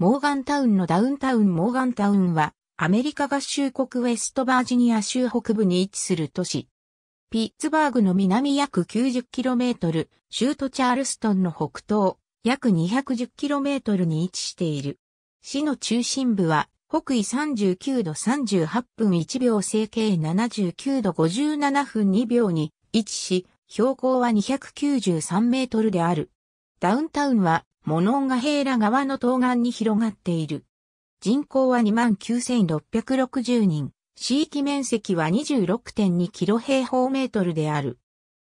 モーガンタウンのダウンタウンモーガンタウンは、アメリカ合衆国ウェストバージニア州北部に位置する都市。ピッツバーグの南約 90km、州都チャールストンの北東、約 210km に位置している。市の中心部は、北緯39度38分1秒整形79度57分2秒に位置し、標高は293メートルである。ダウンタウンはモノンガヘーラ川の東岸に広がっている。人口は29,660人、地域面積は26.2キロ平方メートルである。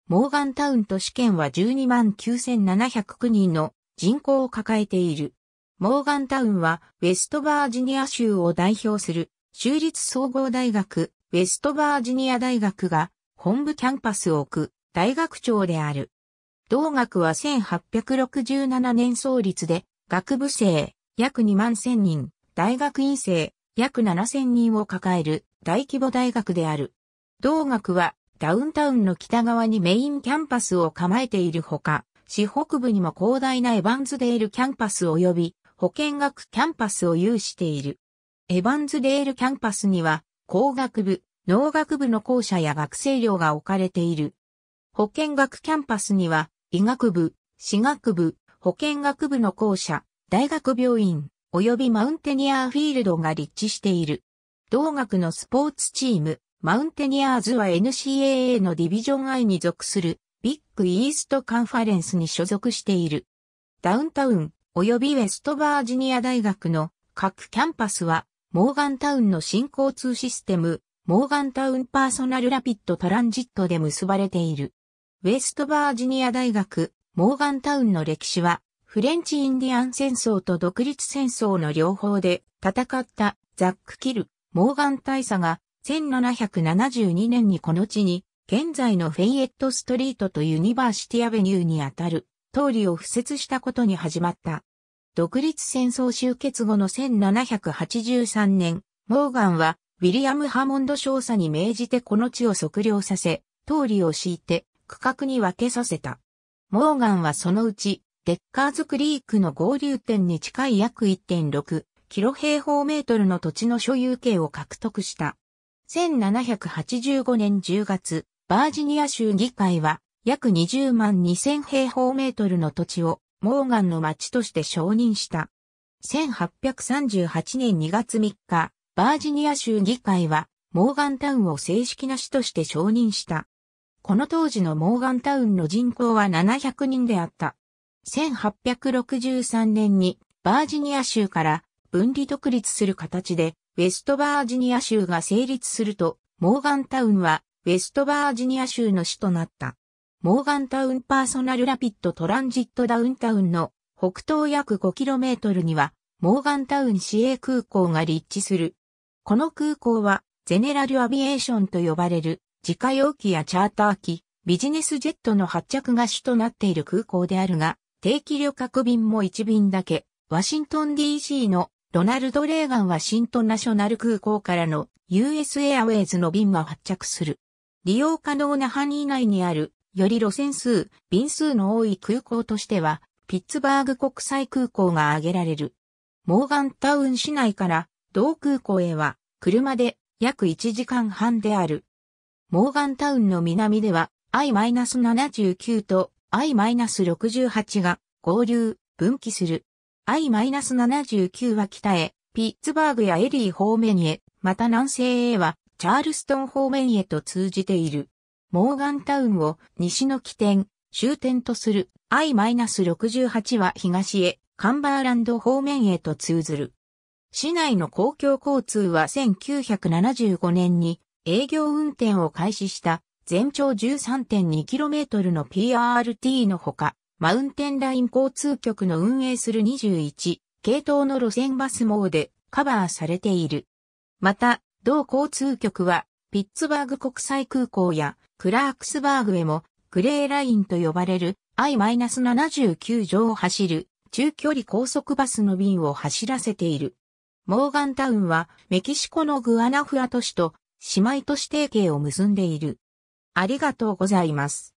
モーガンタウン都市圏は129,709人の人口を抱えている。モーガンタウンはウェストバージニア州を代表する州立総合大学ウェストバージニア大学が本部キャンパスを置く大学長である。同学は1867年創立で、学部生、約2万1000人、大学院生、約7000人を抱える大規模大学である。同学はダウンタウンの北側にメインキャンパスを構えているほか、市北部にも広大なエバンズデールキャンパス及び保健学キャンパスを有している。エバンズデールキャンパスには工学部、農学部の校舎や学生寮が置かれている。保健学キャンパスには医学部、私学部、保健学部の校舎、大学病院、及びマウンテニアーフィールドが立地している。同学のスポーツチーム、マウンテニアーズは NCAA のディビジョン I に属するビッグイーストカンファレンスに所属している。ダウンタウン及びウェストバージニア大学の各キャンパスはモーガンタウンの新交通システム、モーガンタウンパーソナルラピッドトランジットで結ばれている。ウェストバージニア大学、モーガンタウンの歴史は、フレンチ・インディアン戦争と独立戦争の両方で戦ったザック・キル、モーガン大佐が1772年にこの地に現在のフェイエットストリートとユニバーシティアベニューにあたる通りを付設したことに始まった。独立戦争終結後の1783年、モーガンはウィリアム・ハモンド少佐に命じてこの地を測量させ、通りを敷いて区画に分けさせた。モーガンはそのうち、デッカーズクリークの合流点に近い約1.6キロ平方メートルの土地の所有権を獲得した。1785年10月、バージニア州議会は約20万2000平方メートルの土地をモーガンの町として承認した。1838年2月3日、バージニア州議会はモーガンタウンを正式な市として承認した。この当時のモーガンタウンの人口は700人であった。1863年にバージニア州から分離独立する形でウェストバージニア州が成立すると、モーガンタウンはウェストバージニア州の市となった。モーガンタウンパーソナルラピッドトランジットダウンタウンの北東約 5km にはモーガンタウン市営空港が立地する。この空港はゼネラルアビエーションと呼ばれる自家用機やチャーター機、ビジネスジェットの発着が主となっている空港であるが、定期旅客便も1便だけ、ワシントン DC のロナルド・レーガン・ワシントン・ナショナル空港からの US エアウェイズの便は発着する。利用可能な範囲内にある、より路線数、便数の多い空港としては、ピッツバーグ国際空港が挙げられる。モーガンタウン市内から同空港へは、車で約1時間半である。モーガンタウンの南では I-79 と I-68 が合流、分岐する。I-79 は北へ、ピッツバーグやエリー方面へ、また南西へは、チャールストン方面へと通じている。モーガンタウンを西の起点、終点とする I-68 は東へ、カンバーランド方面へと通ずる。市内の公共交通は1975年に営業運転を開始した全長 13.2km の PRT のほか、マウンテンライン交通局の運営する21系統の路線バス網でカバーされている。また、同交通局はピッツバーグ国際空港やクラークスバーグへもグレーラインと呼ばれる I-79 乗を走る中距離高速バスの便を走らせている。モーガンタウンはメキシコのグアナフア都市と姉妹都市提携を結んでいる。ありがとうございます。